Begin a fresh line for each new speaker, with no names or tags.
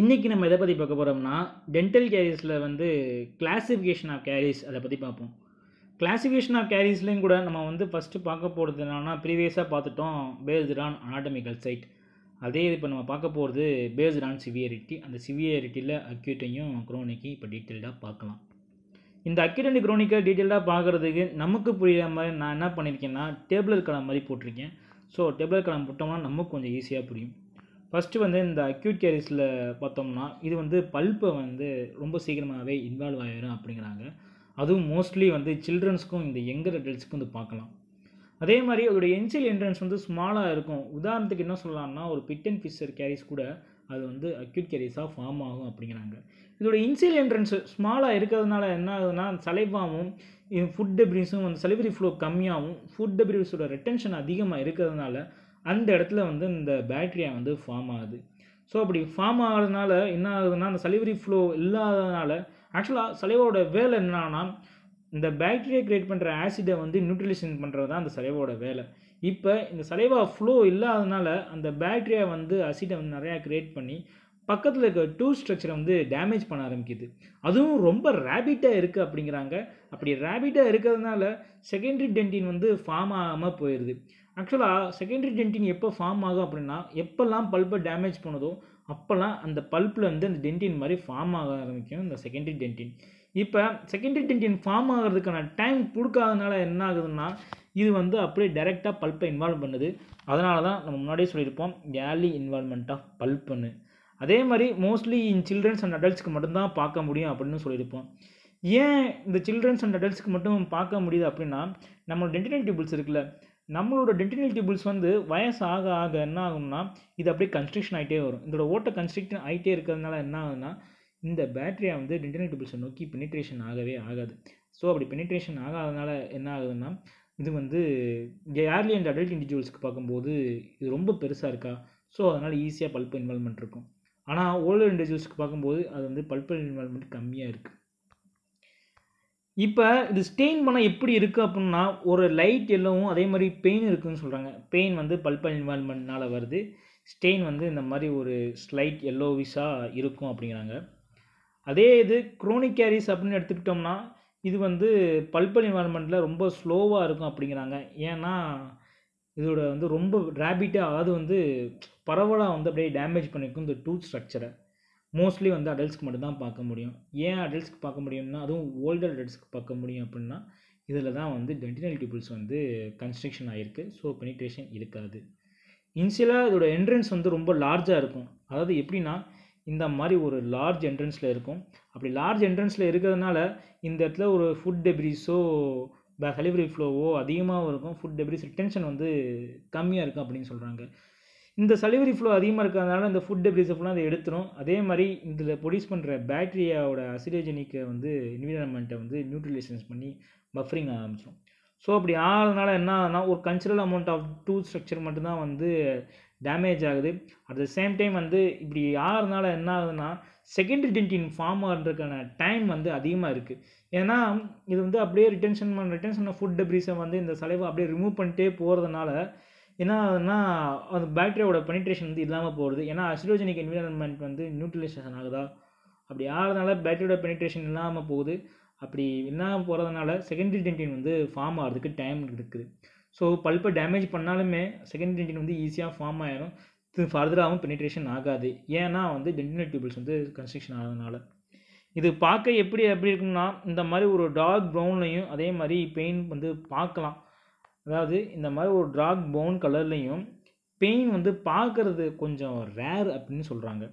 இன்றைக்கி நம்ம எதை பற்றி பார்க்க போகிறோம்னா டென்டல் கேரிஸில் வந்து கிளாசிஃபிகேஷன் ஆஃப் கேரிஸ் அதை பற்றி பார்ப்போம் கிளாசிஃபிகேஷன் ஆஃப் கேரிஸ்லேயும் கூட நம்ம வந்து ஃபஸ்ட்டு பார்க்க போகிறது என்னன்னா ப்ரீவியஸாக பார்த்துட்டோம் பேஸ்ட் ஆன் அனாட்டமிக்கல் சைட் அதே இது இப்போ நம்ம பார்க்க போகிறது பேஸ்ட் ஆன் சிவியரிட்டி அந்த சிவியரிட்டியில் அக்யூட்டையும் குரோனிக்கு இப்போ டீட்டெயில்டாக பார்க்கலாம் இந்த அக்யூட் அண்ட் குரோனிக்கை டீட்டெயில்டாக பார்க்குறதுக்கு நமக்கு புரியுற மாதிரி நான் என்ன பண்ணியிருக்கேன்னா டேபிள் கலம் மாதிரி போட்டிருக்கேன் ஸோ டேபிள் கலம் போட்டோம்னா நமக்கு கொஞ்சம் ஈஸியாக புரியும் ஃபஸ்ட்டு வந்து இந்த அக்யூட் கேரிஸில் பார்த்தோம்னா இது வந்து பல்பை வந்து ரொம்ப சீக்கிரமாகவே இன்வால்வ் ஆகிடும் அப்படிங்கிறாங்க அதுவும் மோஸ்ட்லி வந்து சில்ட்ரன்ஸ்க்கும் இந்த யங்கர் அடல்ட்ஸுக்கும் வந்து பார்க்கலாம் அதே மாதிரி அதோடய என்சில் என்ட்ரன்ஸ் வந்து ஸ்மாலாக இருக்கும் உதாரணத்துக்கு என்ன சொல்லலாம்னா ஒரு பிட் அண்ட் ஃபிஷர் கேரிஸ் கூட அது வந்து அக்யூட் கேரிஸாக ஃபார்ம் ஆகும் அப்படிங்கிறாங்க இதோட இன்சில் என்ட்ரன்ஸ் ஸ்மாலாக இருக்கிறதுனால என்ன ஆகுதுன்னா சலைபாவும் ஃபுட் டெபிரிஸும் வந்து செலிவரி ஃப்ளோ கம்மியாகவும் ஃபுட் டெபிரிஸோட ரிட்டன்ஷன் அதிகமாக இருக்கிறதுனால அந்த இடத்துல வந்து இந்த பேக்டீரியா வந்து ஃபார்ம் ஆகுது ஸோ அப்படி ஃபார்ம் ஆகிறதுனால என்ன ஆகுதுன்னா அந்த சலிவரி ஃப்ளோ இல்லாததுனால ஆக்சுவலாக சலிவோட வேலை என்னன்னா இந்த பேக்டீரியா க்ரியேட் பண்ணுற ஆசிடை வந்து நியூட்ரலைசேஷன் பண்ணுறது தான் அந்த சலைவோட வேலை இப்போ இந்த சலைவா ஃப்ளோ இல்லாததுனால அந்த பேக்டீரியா வந்து அசிடை வந்து நிறையா க்ரியேட் பண்ணி பக்கத்தில் இருக்க டூ ஸ்ட்ரக்சரை வந்து டேமேஜ் பண்ண ஆரம்பிக்குது அதுவும் ரொம்ப ரேபிட்டாக இருக்குது அப்படிங்கிறாங்க அப்படி ரேபிட்டாக இருக்கிறதுனால செகண்டரி டென்டின் வந்து ஃபார்ம் ஆகாமல் போயிடுது ஆக்சுவலாக செகண்டரி டென்டின் எப்போ ஃபார்ம் ஆகும் அப்படின்னா எப்போல்லாம் பல்பை டேமேஜ் பண்ணுதோ அப்போல்லாம் அந்த பல்ப்பில் வந்து அந்த டென்டின் மாதிரி ஃபார்ம் ஆக ஆரம்பிக்கும் இந்த செகண்டரி டென்டின் இப்போ செகண்டரி டென்டின் ஃபார்ம் ஆகிறதுக்கான டைம் கொடுக்காதனால என்ன ஆகுதுன்னா இது வந்து அப்படியே டைரெக்டாக பல்பை இன்வால்வ் பண்ணுது அதனால தான் நம்ம முன்னாடியே சொல்லியிருப்போம் கேலி இன்வால்மெண்ட் ஆஃப் பல்ப்புன்னு அதே மாதிரி மோஸ்ட்லி இன் சில்ட்ரன்ஸ் அண்ட் அடல்ட்ஸ்க்கு மட்டும்தான் பார்க்க முடியும் அப்படின்னு சொல்லியிருப்போம் ஏன் இந்த சில்ட்ரன்ஸ் அண்ட் அடல்ட்ஸ்க்கு மட்டும் பார்க்க முடியுது அப்படின்னா நம்மளோட டென்டினல் டியூபிள்ஸ் இருக்குல்ல நம்மளோட டென்டினல் டியூபிள்ஸ் வந்து வயசு ஆக ஆக என்ன ஆகும்னா இது அப்படியே கன்ஸ்ட்ரக்ஷன் ஆகிட்டே வரும் இதோட ஓட்ட கன்ஸ்ட்ரக்ஷன் ஆகிட்டே இருக்கிறதுனால என்ன ஆகுதுன்னா இந்த பேட்டரியை வந்து டென்டினல் டியூபிள்ஸை நோக்கி பெனிட்ரேஷன் ஆகவே ஆகாது ஸோ அப்படி பெனிட்ரேஷன் ஆகாதனால என்ன ஆகுதுன்னா இது வந்து ஏர்லி அண்ட் அடல்ட் இண்டிவிஜுவல்ஸ்க்கு பார்க்கும்போது இது ரொம்ப பெருசாக இருக்கா ஸோ அதனால் ஈஸியாக பல்ப் இன்வால்மெண்ட் இருக்கும் ஆனால் ஓல்டர் இண்டிவிஜுவல்ஸ்க்கு பார்க்கும்போது அது வந்து பல்பல் இன்வால்மெண்ட் கம்மியாக இருக்குது இப்போ இது ஸ்டெயின் பண்ணால் எப்படி இருக்குது அப்படின்னா ஒரு லைட் எல்லோவும் அதே மாதிரி பெயின் இருக்குதுன்னு சொல்கிறாங்க பெயின் வந்து பல்பல் இன்வால்மெண்ட்னால் வருது ஸ்டெயின் வந்து இந்த மாதிரி ஒரு ஸ்லைட் விஷாக இருக்கும் அப்படிங்கிறாங்க அதே இது குரோனிக் கேரிஸ் அப்படின்னு எடுத்துக்கிட்டோம்னா இது வந்து பல்பல் இன்வால்மெண்ட்டில் ரொம்ப ஸ்லோவாக இருக்கும் அப்படிங்கிறாங்க ஏன்னா இதோட வந்து ரொம்ப ரேபிட்டாக அதாவது வந்து பரவலாக வந்து அப்படியே டேமேஜ் பண்ணியிருக்கும் இந்த டூத் ஸ்ட்ரக்சரை மோஸ்ட்லி வந்து அடல்ட்ஸ்க்கு மட்டும்தான் பார்க்க முடியும் ஏன் அடல்ட்ஸ்க்கு பார்க்க முடியும்னா அதுவும் ஓல்டு அடல்ட்ஸ்க்கு பார்க்க முடியும் அப்படின்னா இதில் தான் வந்து டென்டினல் டியூபிள்ஸ் வந்து கன்ஸ்ட்ரக்ஷன் ஆகிருக்கு ஸோ பெனிட்ரேஷன் இருக்காது இன்சியலாக இதோட என்ட்ரன்ஸ் வந்து ரொம்ப லார்ஜாக இருக்கும் அதாவது எப்படின்னா இந்த மாதிரி ஒரு லார்ஜ் என்ட்ரன்ஸில் இருக்கும் அப்படி லார்ஜ் என்ட்ரன்ஸில் இருக்கிறதுனால இந்த இடத்துல ஒரு ஃபுட் டெபிரிஸோ சலிவரி ஃப்ளோவோ அதிகமாகவும் இருக்கும் ஃபுட் டெபிரிஸ் ரிட்டென்ஷன் வந்து கம்மியாக இருக்கும் அப்படின்னு சொல்கிறாங்க இந்த சலிவரி ஃப்ளோ அதிகமாக இருக்கிறதுனால இந்த ஃபுட் டெப்ரிஸை ஃபுல்லாக அதை எடுத்துரும் அதே மாதிரி இதில் ப்ரொடியூஸ் பண்ணுற பேட்டரியாவோட அசிடோஜெனிக்கை வந்து என்விரான்மெண்ட்டை வந்து நியூட்ரிலைசன்ஸ் பண்ணி பஃப்ரிங் ஆரம்பிச்சிடும் ஸோ அப்படி ஆகிறதுனால என்ன ஆகுதுன்னா ஒரு considerable amount of tooth structure மட்டும்தான் வந்து டேமேஜ் ஆகுது அட் த சேம் டைம் வந்து இப்படி ஆகிறதுனால என்ன ஆகுதுன்னா செகண்ட் டென்டின் ஃபார்ம் ஆகிறதுக்கான டைம் வந்து அதிகமாக இருக்குது ஏன்னா இது வந்து அப்படியே ரிட்டன்ஷன் பண்ண ரிட்டன்ஷன் ஃபுட் டெப்ரிஸை வந்து இந்த சலைவை அப்படியே ரிமூவ் பண்ணிட்டே போகிறதுனால ஏன்னா ஆகுதுன்னா அது பேக்டீரியாவோட பெனிட்ரேஷன் வந்து இல்லாமல் போகிறது ஏன்னா அசிடோஜெனிக் என்விரான்மெண்ட் வந்து நியூட்ரலைசேஷன் ஆகுதா அப்படி ஆகிறதுனால பேக்டீரியோட பெனிட்ரேஷன் இல்லாமல் போகுது அப்படி இல்லாமல் போகிறதுனால செகண்டரி டென்டின் வந்து ஃபார்ம் ஆகிறதுக்கு டைம் இருக்குது ஸோ பல்ப்பை டேமேஜ் பண்ணாலுமே செகண்ட் டென்டின் வந்து ஈஸியாக ஃபார்ம் ஆயிரும் ஃபர்தராகவும் பெனிட்ரேஷன் ஆகாது ஏன்னா வந்து டென்டினல் டியூபிள்ஸ் வந்து கன்ஸ்ட்ரக்ஷன் ஆகிறதுனால இது பார்க்க எப்படி எப்படி இருக்கும்னா இந்த மாதிரி ஒரு டார்க் ப்ரௌன்லையும் அதே மாதிரி பெயின் வந்து பார்க்கலாம் அதாவது இந்த மாதிரி ஒரு டார்க் ப்ரௌன் கலர்லேயும் பெயின் வந்து பார்க்கறது கொஞ்சம் ரேர் அப்படின்னு சொல்கிறாங்க